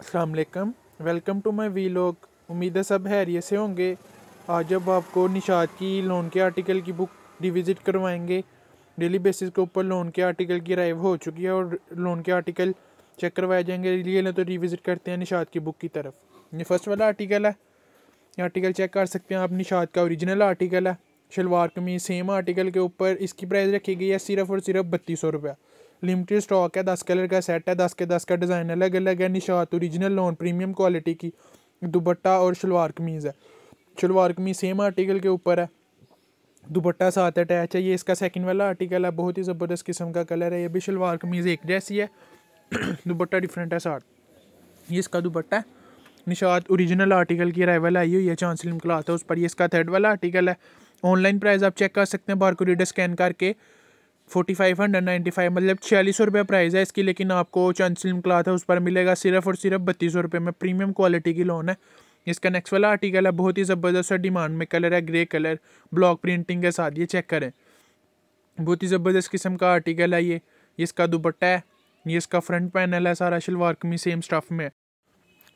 अल्लाम welcome to my vlog उम्मीद है सब हैरियत से होंगे आज अब आपको निशात की लोन के आर्टिकल की बुक रिविज़िट करवाएंगे डेली बेसिस के ऊपर लोन के आर्टिकल की अराइव हो चुकी है और लोन के आर्टिकल चेक करवाए जाएंगे लिए ना तो रिविज़िट करते हैं निशाद की बुक की तरफ ये फर्स्ट वाला आर्टिकल है ये आर्टिकल चेक कर सकते हैं आप निशात का औरिजिनल आर्टिकल है शलवार कमीज सेम आर्टिकल के ऊपर इसकी प्राइस रखी गई है सिर्फ और सिर्फ बत्तीस सौ रुपया लिमिटेड स्टॉक है दस कलर का सेट है दस के दस का डिज़ाइन अलग अलग है Nishat original non premium quality की दुपट्टा और शलवार कमीज़ है शलवार कमीज़ सेम आर्टिकल के ऊपर है दुपट्टा साथ अटैच है ये इसका सेकंड वाला आर्टिकल है बहुत ही ज़बरदस्त किस्म का कलर है ये भी शलवार कमीज़ एक जैसी है दुपट्टा डिफरेंट है साथ ये इसका दुपट्टा है निशात ओरिजिनल आर्टिकल की अराइवल आई हुई है चांसलिम क्लाथ है उस पर ये इसका थर्ड वाला आर्टिकल है ऑनलाइन प्राइस आप चेक कर सकते हैं बारकोड रीडर स्कैन करके forty five hundred ninety five मतलब छियालीस सौ रुपये प्राइस है इसकी लेकिन आपको चंद सिल्म क्लाथ है उस पर मिलेगा सिर्फ और सिर्फ बत्तीस सौ रुपये में प्रीमियम क्वालिटी की लोन है इसका नेक्स्ट वाला आर्टिकल है बहुत ही ज़बरदस्त डिमांड में कलर है ग्रे कलर ब्लॉक प्रिंटिंग के साथ ये चेक करें बहुत ही ज़बरदस्त किस्म का आर्टिकल है ये इसका दुपट्टा है ये इसका फ्रंट पैनल है सारा शलवार कमीज सेम स्टफ में है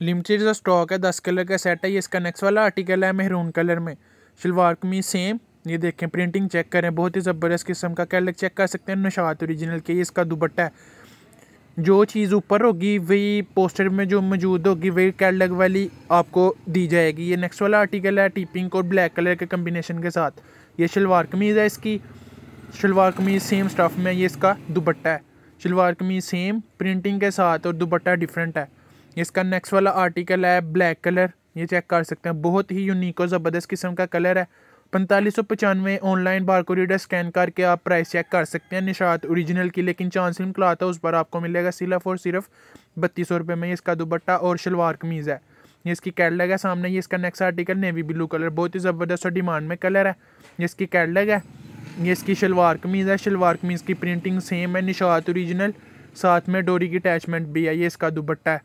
लिमिटेड जो स्टॉक है दस कलर का सेट है ये इसका नेक्स्ट वाला आर्टिकल है मेहरून कलर में शलवार कमीज सेम ये देखें प्रिंटिंग चेक करें बहुत ही ज़बरदस्त किस्म का कैलक चेक कर सकते हैं नशात औरिजिनल के इसका दुबट्टा है जो चीज़ ऊपर होगी वही पोस्टर में जो मौजूद होगी वही कैटलग वाली आपको दी जाएगी ये नेक्स्ट वाला आर्टिकल है टी पिंक और ब्लैक कलर के कम्बिनेशन के साथ ये शलवार कमीज़ है इसकी शलवार कमीज़ सेम स्टफ़ में ये इसका दुबट्टा है शलवार कमीज़ सेम प्रिंटिंग के साथ और दुबट्टा डिफरेंट है इसका नेक्स्ट वाला आर्टिकल है ब्लैक कलर ये चेक कर सकते हैं बहुत ही यूनिक और ज़बरदस्त किस्म का कलर है पैंतालीस सौ पचानवे ऑनलाइन बारकोड रीडर स्कैन करके आप प्राइस चेक कर सकते हैं निशात ओरिजिनल की लेकिन चांसलिन क्लाथ है उस पर आपको मिलेगा सिर्फ और सिर्फ बत्तीस सौ रुपये में इसका दुपट्टा और शलवार कमीज़ है ये इसकी कैटलग है सामने ये इसका next article navy blue colour बहुत ही ज़बरदस्त और डिमांड में कलर है ये इसकी कैटलग है ये इसकी शलवार कमीज़ है शलवार कमीज़ की प्रिंटिंग सेम है निशात औरिजिनल साथ में डोरी की अटैचमेंट भी है ये इसका दुपट्टा है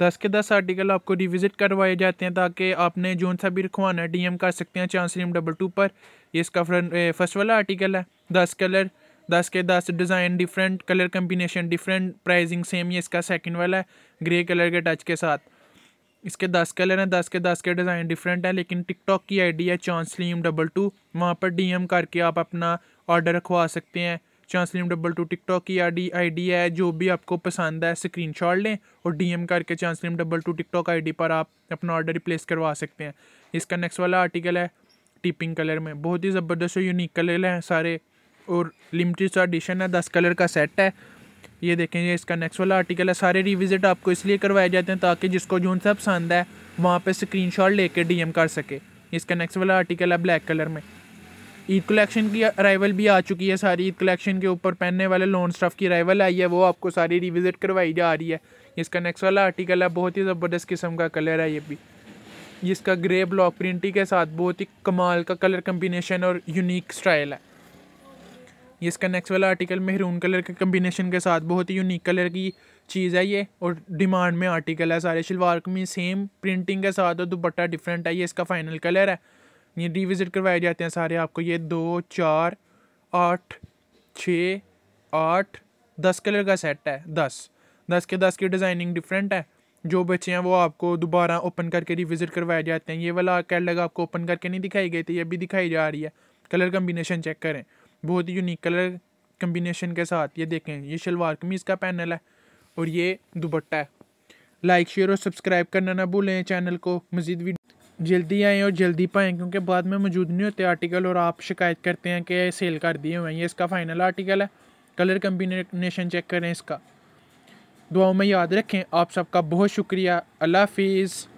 दस के दस आर्टिकल आपको रिविज़िट करवाए जाते हैं ताकि आपने जोन सा भी रखवाना है डी कर सकते हैं चांसरीम डबल टू पर ये इसका फर्स्ट वाला आर्टिकल है दस कलर दस के दस design different colour combination different pricing same ये इसका सेकेंड वाला है ग्रे कलर के टच के साथ इसके दस कलर हैं दस के दस के डिज़ाइन डिफरेंट है लेकिन टिकटॉक की आईडी है चांसलीम डबल टू वहाँ पर डीएम करके आप अपना ऑर्डर रखवा सकते हैं बच्चा सलीम डबल टू टिकटॉक की आई आईडी है जो भी आपको पसंद है शॉट लें और एम करके chance Salim double to TikTok D पर आप अपना ऑर्डर रिप्लेस करवा सकते हैं इसका नेक्स्ट वाला आर्टिकल है टिपिंग कलर में बहुत ही ज़बरदस्त और यूनिक कलर हैं सारे और लिमिटेड एडिशन है दस कलर का सेट है ये देखें ये इसका नेक्स्ट वाला आर्टिकल है सारे रिविज़िट आपको इसलिए करवाए जाते हैं ताकि जिसको जो सा पसंद है वहाँ पर स्क्रीन शॉट लेके डीएम कर सके इसका नेक्स्ट वाला आर्टिकल है ब्लैक कलर में ईद कलेक्शन की अराइवल भी आ चुकी है सारी ईद कलेक्शन के ऊपर पहनने वाले लोन स्टफ़ की अराइवल आई है वो आपको सारी रिविज़िट करवाई जा रही है इसका नेक्स्ट वाला आर्टिकल है बहुत ही ज़बरदस्त किस्म का कलर है ये भी इसका ग्रे ब्लॉक प्रिंटी के साथ बहुत ही कमाल का कलर कम्बिनेशन और यूनिक स्टाइल है इसका नेक्स्ट वाला आर्टिकल मेहरून कलर के कम्बिनेशन के साथ बहुत ही यूनिक कलर की चीज़ है ये और डिमांड में आर्टिकल है सारे शलवार कमीज सेम प्रिंटिंग के साथ और दुपट्टा डिफरेंट है ये इसका फाइनल कलर है ये रिविज़िट करवाए जाते हैं सारे आपको ये दो चार आठ छः आठ दस कलर का सेट है दस दस के दस की डिज़ाइनिंग डिफरेंट है जो बच्चे हैं वो आपको दोबारा ओपन करके रिविज़िट करवाए जाते हैं ये वाला लगा आपको ओपन करके नहीं दिखाई गई थी ये भी दिखाई जा रही है कलर कम्बिनेशन चेक करें बहुत ही यूनिक कलर कम्बिनेशन के साथ ये देखें ये शलवार कमीज़ का पैनल है और ये दुपट्टा है लाइक शेयर और सब्सक्राइब करना ना भूलें चैनल को मज़ीद वीडियो जल्दी आएँ और जल्दी पाएँ क्योंकि बाद में मौजूद नहीं होते आर्टिकल और आप शिकायत करते हैं कि सेल कर दिए हुए हैं ये इसका फाइनल आर्टिकल है कलर कम्बिनेशन चेक करें इसका दुआओं में याद रखें आप सबका बहुत शुक्रिया अल्लाह हाफिज़